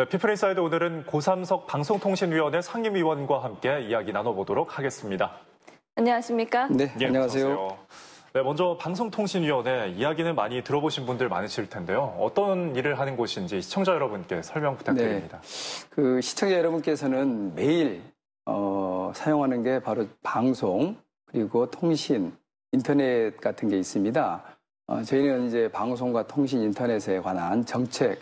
네, 피프리사이드 오늘은 고삼석 방송통신위원회 상임위원과 함께 이야기 나눠보도록 하겠습니다. 안녕하십니까? 네, 예, 안녕하세요. 네, 먼저 방송통신위원회 이야기는 많이 들어보신 분들 많으실 텐데요. 어떤 일을 하는 곳인지 시청자 여러분께 설명 부탁드립니다. 네, 그 시청자 여러분께서는 매일 어, 사용하는 게 바로 방송 그리고 통신, 인터넷 같은 게 있습니다. 어, 저희는 이제 방송과 통신, 인터넷에 관한 정책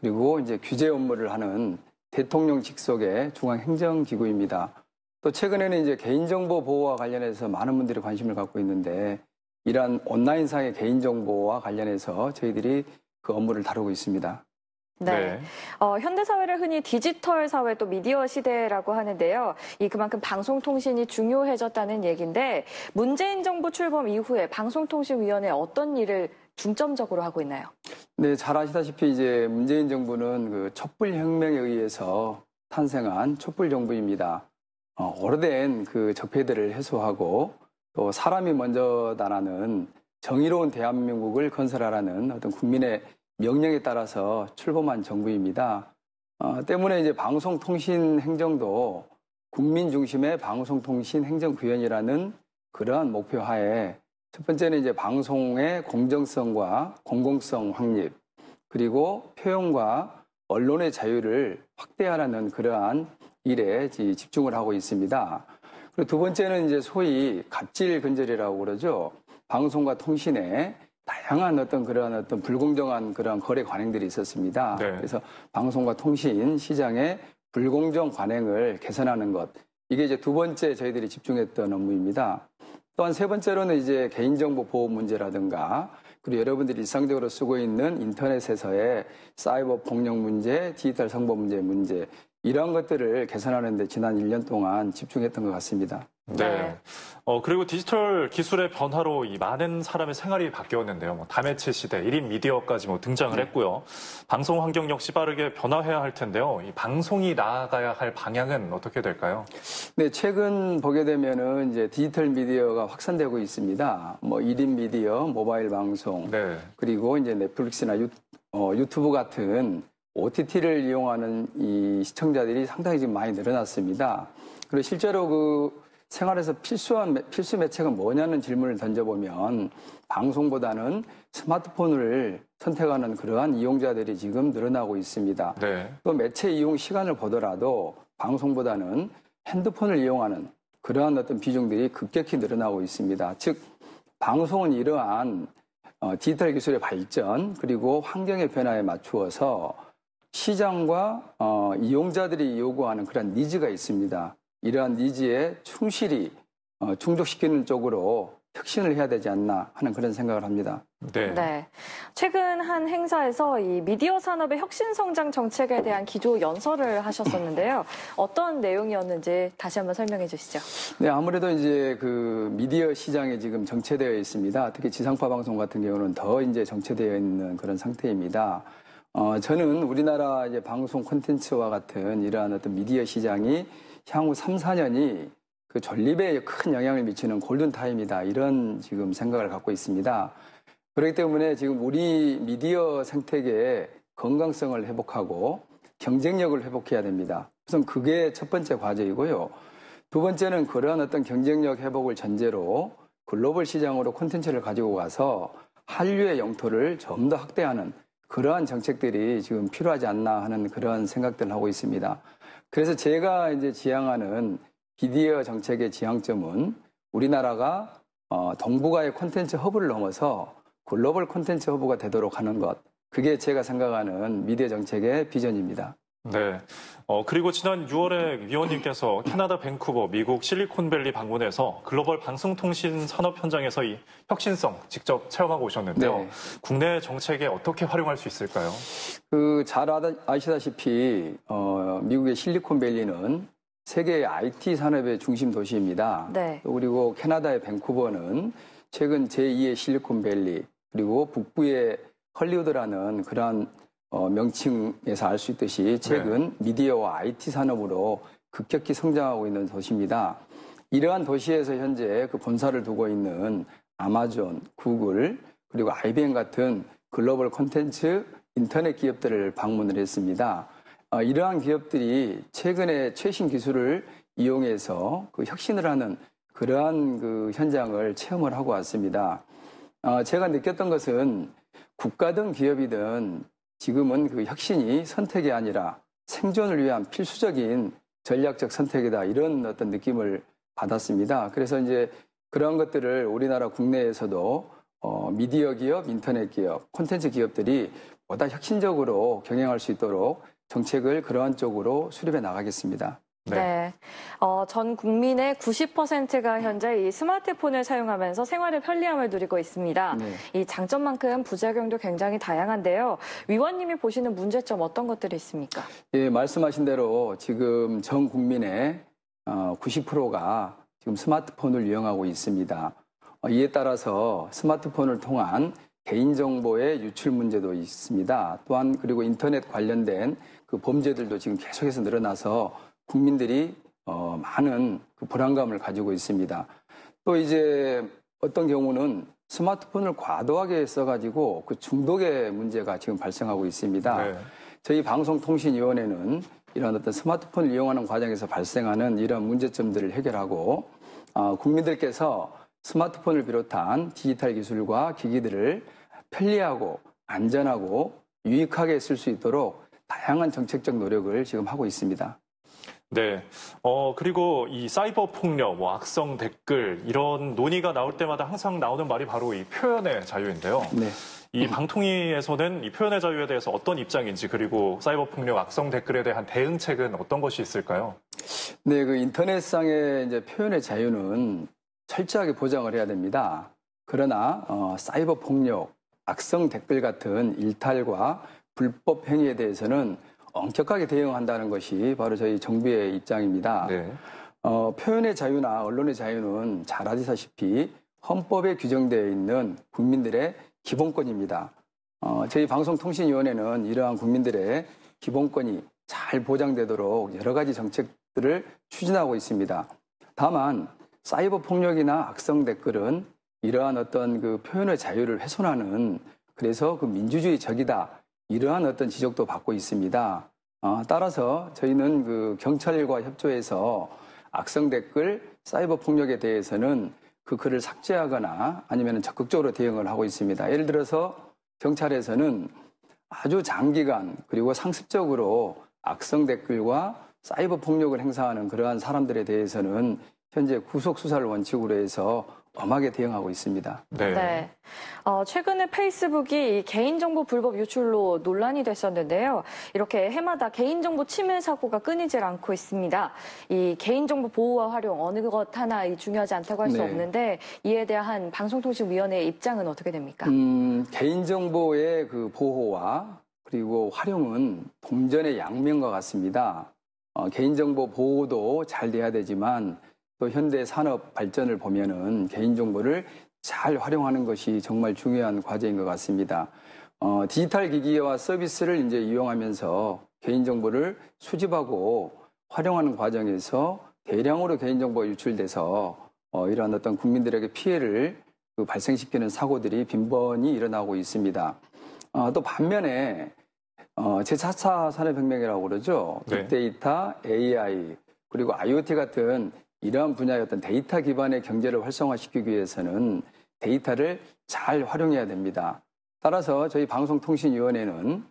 그리고 이제 규제 업무를 하는 대통령 직속의 중앙행정기구입니다. 또 최근에는 이제 개인정보 보호와 관련해서 많은 분들이 관심을 갖고 있는데 이러한 온라인상의 개인정보와 관련해서 저희들이 그 업무를 다루고 있습니다. 네. 네. 어, 현대사회를 흔히 디지털 사회 또 미디어 시대라고 하는데요. 이 그만큼 방송통신이 중요해졌다는 얘기인데 문재인 정부 출범 이후에 방송통신위원회 어떤 일을 중점적으로 하고 있나요? 네, 잘 아시다시피 이제 문재인 정부는 그 촛불 혁명에 의해서 탄생한 촛불 정부입니다. 어, 오래된 그 적폐들을 해소하고 또 사람이 먼저다라는 정의로운 대한민국을 건설하라는 어떤 국민의 명령에 따라서 출범한 정부입니다. 어, 때문에 이제 방송통신 행정도 국민 중심의 방송통신 행정구현이라는 그러한 목표 하에 첫 번째는 이제 방송의 공정성과 공공성 확립, 그리고 표현과 언론의 자유를 확대하라는 그러한 일에 집중을 하고 있습니다. 그리고 두 번째는 이제 소위 갑질 근절이라고 그러죠. 방송과 통신에 다양한 어떤 그러한 어떤 불공정한 그런 거래 관행들이 있었습니다. 네. 그래서 방송과 통신 시장의 불공정 관행을 개선하는 것. 이게 이제 두 번째 저희들이 집중했던 업무입니다. 또한 세 번째로는 이제 개인정보 보호 문제라든가 그리고 여러분들이 일상적으로 쓰고 있는 인터넷에서의 사이버 폭력 문제, 디지털 성범죄 문제 이런 것들을 개선하는데 지난 1년 동안 집중했던 것 같습니다. 네. 네. 어, 그리고 디지털 기술의 변화로 이 많은 사람의 생활이 바뀌었는데요. 뭐 다매체 시대, 1인 미디어까지 뭐 등장을 네. 했고요. 방송 환경 역시 빠르게 변화해야 할 텐데요. 이 방송이 나아가야 할 방향은 어떻게 될까요? 네, 최근 보게 되면은 이제 디지털 미디어가 확산되고 있습니다. 뭐 1인 미디어, 모바일 방송, 네. 그리고 이제 넷플릭스나 유, 어, 유튜브 같은 OTT를 이용하는 이 시청자들이 상당히 지금 많이 늘어났습니다. 그리고 실제로 그 생활에서 필수한 필수 매체가 뭐냐는 질문을 던져보면 방송보다는 스마트폰을 선택하는 그러한 이용자들이 지금 늘어나고 있습니다. 네. 또 매체 이용 시간을 보더라도 방송보다는 핸드폰을 이용하는 그러한 어떤 비중들이 급격히 늘어나고 있습니다. 즉 방송은 이러한 어, 디지털 기술의 발전 그리고 환경의 변화에 맞추어서 시장과 어, 이용자들이 요구하는 그런 니즈가 있습니다. 이러한 니즈에 충실히 어, 충족시키는 쪽으로 혁신을 해야 되지 않나 하는 그런 생각을 합니다. 네. 네. 최근 한 행사에서 이 미디어 산업의 혁신 성장 정책에 대한 기조 연설을 하셨었는데요. 어떤 내용이었는지 다시 한번 설명해 주시죠. 네, 아무래도 이제 그 미디어 시장이 지금 정체되어 있습니다. 특히 지상파 방송 같은 경우는 더 이제 정체되어 있는 그런 상태입니다. 어, 저는 우리나라 이제 방송 콘텐츠와 같은 이러한 어떤 미디어 시장이 향후 3, 4년이 그 전립에 큰 영향을 미치는 골든타임이다. 이런 지금 생각을 갖고 있습니다. 그렇기 때문에 지금 우리 미디어 생태계의 건강성을 회복하고 경쟁력을 회복해야 됩니다. 우선 그게 첫 번째 과제이고요. 두 번째는 그러한 어떤 경쟁력 회복을 전제로 글로벌 시장으로 콘텐츠를 가지고 가서 한류의 영토를 좀 더 확대하는 그러한 정책들이 지금 필요하지 않나 하는 그런 생각들을 하고 있습니다. 그래서 제가 이제 지향하는 비디오 정책의 지향점은 우리나라가 어, 동북아의 콘텐츠 허브를 넘어서 글로벌 콘텐츠 허브가 되도록 하는 것. 그게 제가 생각하는 미디어 정책의 비전입니다. 네. 어, 그리고 지난 6월에 위원님께서 캐나다 밴쿠버 미국 실리콘밸리 방문해서 글로벌 방송통신 산업 현장에서 이 혁신성 직접 체험하고 오셨는데요. 네. 국내 정책에 어떻게 활용할 수 있을까요? 그 잘 아시다시피 어, 미국의 실리콘밸리는 세계 IT 산업의 중심 도시입니다. 네. 그리고 캐나다의 밴쿠버는 최근 제2의 실리콘밸리 그리고 북부의 헐리우드라는 그러한 어, 명칭에서 알 수 있듯이 네. 최근 네. 미디어와 IT 산업으로 급격히 성장하고 있는 도시입니다. 이러한 도시에서 현재 그 본사를 두고 있는 아마존, 구글, 그리고 IBM 같은 글로벌 콘텐츠 인터넷 기업들을 방문을 했습니다. 어, 이러한 기업들이 최근에 최신 기술을 이용해서 그 혁신을 하는 그러한 그 현장을 체험을 하고 왔습니다. 어, 제가 느꼈던 것은 국가든 기업이든 지금은 그 혁신이 선택이 아니라 생존을 위한 필수적인 전략적 선택이다 이런 어떤 느낌을 받았습니다. 그래서 이제 그런 것들을 우리나라 국내에서도 어, 미디어 기업, 인터넷 기업, 콘텐츠 기업들이 보다 혁신적으로 경영할 수 있도록 정책을 그러한 쪽으로 수립해 나가겠습니다. 네. 네. 어, 전 국민의 90%가 현재 이 스마트폰을 사용하면서 생활의 편리함을 누리고 있습니다. 네. 이 장점만큼 부작용도 굉장히 다양한데요. 위원님이 보시는 문제점 어떤 것들이 있습니까? 예, 말씀하신 대로 지금 전 국민의 90%가 어, 지금 스마트폰을 이용하고 있습니다. 어, 이에 따라서 스마트폰을 통한 개인정보의 유출 문제도 있습니다. 또한 그리고 인터넷 관련된 그 범죄들도 지금 계속해서 늘어나서 국민들이 어, 많은 그 불안감을 가지고 있습니다. 또 이제 어떤 경우는 스마트폰을 과도하게 써가지고 그 중독의 문제가 지금 발생하고 있습니다. 네. 저희 방송통신위원회는 이런 어떤 스마트폰을 이용하는 과정에서 발생하는 이런 문제점들을 해결하고 어, 국민들께서 스마트폰을 비롯한 디지털 기술과 기기들을 편리하고 안전하고 유익하게 쓸 수 있도록 다양한 정책적 노력을 지금 하고 있습니다. 네. 어, 그리고 이 사이버 폭력, 뭐 악성 댓글, 이런 논의가 나올 때마다 항상 나오는 말이 바로 이 표현의 자유인데요. 네. 이 방통위에서는 이 표현의 자유에 대해서 어떤 입장인지, 그리고 사이버 폭력, 악성 댓글에 대한 대응책은 어떤 것이 있을까요? 네, 그 인터넷상의 이제 표현의 자유는 철저하게 보장을 해야 됩니다. 그러나, 어, 사이버 폭력, 악성 댓글 같은 일탈과 불법 행위에 대해서는 엄격하게 대응한다는 것이 바로 저희 정부의 입장입니다. 네. 어, 표현의 자유나 언론의 자유는 잘 아시다시피 헌법에 규정되어 있는 국민들의 기본권입니다. 어, 저희 방송통신위원회는 이러한 국민들의 기본권이 잘 보장되도록 여러 가지 정책들을 추진하고 있습니다. 다만 사이버 폭력이나 악성 댓글은 이러한 어떤 그 표현의 자유를 훼손하는 그래서 그 민주주의적이다 이러한 어떤 지적도 받고 있습니다. 어, 따라서 저희는 그 경찰과 협조해서 악성 댓글, 사이버 폭력에 대해서는 그 글을 삭제하거나 아니면 적극적으로 대응을 하고 있습니다. 예를 들어서 경찰에서는 아주 장기간 그리고 상습적으로 악성 댓글과 사이버 폭력을 행사하는 그러한 사람들에 대해서는 현재 구속 수사를 원칙으로 해서 엄하게 대응하고 있습니다. 네. 네. 어, 최근에 페이스북이 개인정보 불법 유출로 논란이 됐었는데요. 이렇게 해마다 개인정보 침해 사고가 끊이질 않고 있습니다. 이 개인정보 보호와 활용 어느 것 하나 중요하지 않다고 할수 네. 없는데 이에 대한 방송통신위원회의 입장은 어떻게 됩니까? 음, 개인정보의 그 보호와 그리고 활용은 동전의 양면과 같습니다. 어, 개인정보 보호도 잘 돼야 되지만 또 현대 산업 발전을 보면은 개인정보를 잘 활용하는 것이 정말 중요한 과제인 것 같습니다. 어, 디지털 기기와 서비스를 이제 이용하면서 개인정보를 수집하고 활용하는 과정에서 대량으로 개인정보가 유출돼서 어, 이러한 어떤 국민들에게 피해를 그 발생시키는 사고들이 빈번히 일어나고 있습니다. 어, 또 반면에 어, 제4차 산업혁명이라고 그러죠. 네. 빅데이터, AI, 그리고 IoT 같은 이러한 분야의 어떤 데이터 기반의 경제를 활성화시키기 위해서는 데이터를 잘 활용해야 됩니다. 따라서 저희 방송통신위원회는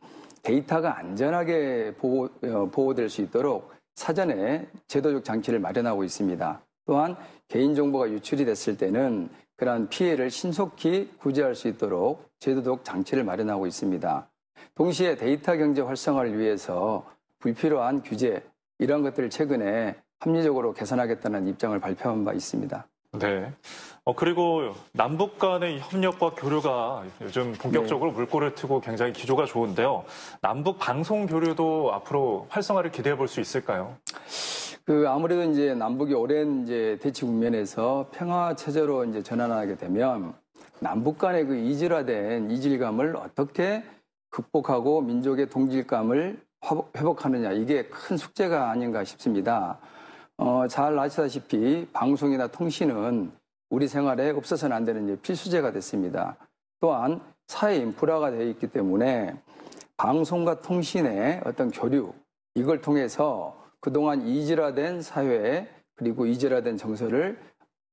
데이터가 안전하게 보호, 어, 보호될 수 있도록 사전에 제도적 장치를 마련하고 있습니다. 또한 개인정보가 유출이 됐을 때는 그러한 피해를 신속히 구제할 수 있도록 제도적 장치를 마련하고 있습니다. 동시에 데이터 경제 활성화를 위해서 불필요한 규제, 이런 것들을 최근에 합리적으로 개선하겠다는 입장을 발표한 바 있습니다. 네. 어, 그리고 남북 간의 협력과 교류가 요즘 본격적으로 네. 물꼬를 트고 굉장히 기조가 좋은데요. 남북 방송 교류도 앞으로 활성화를 기대해 볼 수 있을까요? 그 아무래도 이제 남북이 오랜 이제 대치 국면에서 평화 체제로 이제 전환하게 되면 남북 간의 그 이질화된 이질감을 어떻게 극복하고 민족의 동질감을 회복하느냐 이게 큰 숙제가 아닌가 싶습니다. 어, 잘 아시다시피 방송이나 통신은 우리 생활에 없어서는 안 되는 필수제가 됐습니다. 또한 사회 인프라가 되어 있기 때문에 방송과 통신의 어떤 교류 이걸 통해서 그동안 이질화된 사회 그리고 이질화된 정서를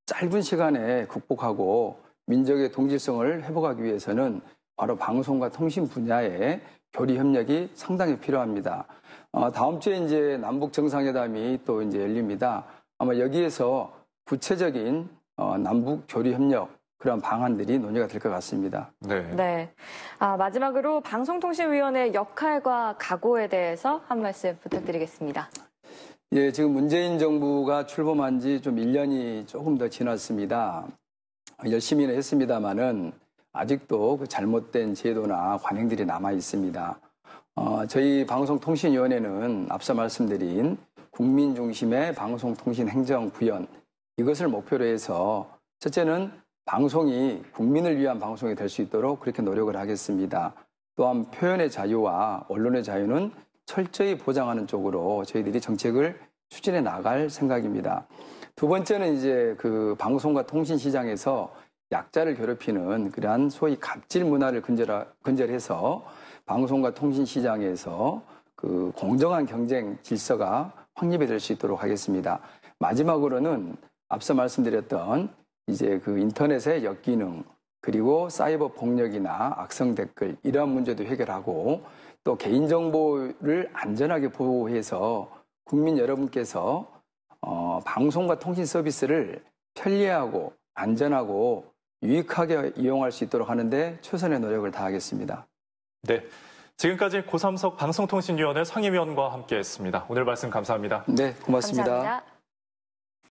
짧은 시간에 극복하고 민족의 동질성을 회복하기 위해서는 바로 방송과 통신 분야의 교류 협력이 상당히 필요합니다. 어, 다음 주에 이제 남북 정상회담이 또 이제 열립니다. 아마 여기에서 구체적인 어, 남북 교류 협력 그런 방안들이 논의가 될 것 같습니다. 네. 네. 아, 마지막으로 방송통신위원회 역할과 각오에 대해서 한 말씀 부탁드리겠습니다. 예, 지금 문재인 정부가 출범한 지 좀 1년이 조금 더 지났습니다. 열심히는 했습니다만은 아직도 그 잘못된 제도나 관행들이 남아 있습니다. 어, 저희 방송통신위원회는 앞서 말씀드린 국민 중심의 방송통신 행정 구현 이것을 목표로 해서 첫째는 방송이 국민을 위한 방송이 될 수 있도록 그렇게 노력을 하겠습니다. 또한 표현의 자유와 언론의 자유는 철저히 보장하는 쪽으로 저희들이 정책을 추진해 나갈 생각입니다. 두 번째는 이제 그 방송과 통신 시장에서 약자를 괴롭히는 그러한 소위 갑질 문화를 근절하, 근절해서 방송과 통신 시장에서 그 공정한 경쟁 질서가 확립이 될 수 있도록 하겠습니다. 마지막으로는 앞서 말씀드렸던 이제 그 인터넷의 역기능 그리고 사이버 폭력이나 악성 댓글 이러한 문제도 해결하고 또 개인정보를 안전하게 보호해서 국민 여러분께서 어, 방송과 통신 서비스를 편리하고 안전하고 유익하게 이용할 수 있도록 하는데 최선의 노력을 다하겠습니다. 네. 지금까지 고삼석 방송통신위원회 상임위원과 함께했습니다. 오늘 말씀 감사합니다. 네, 고맙습니다 감사합니다.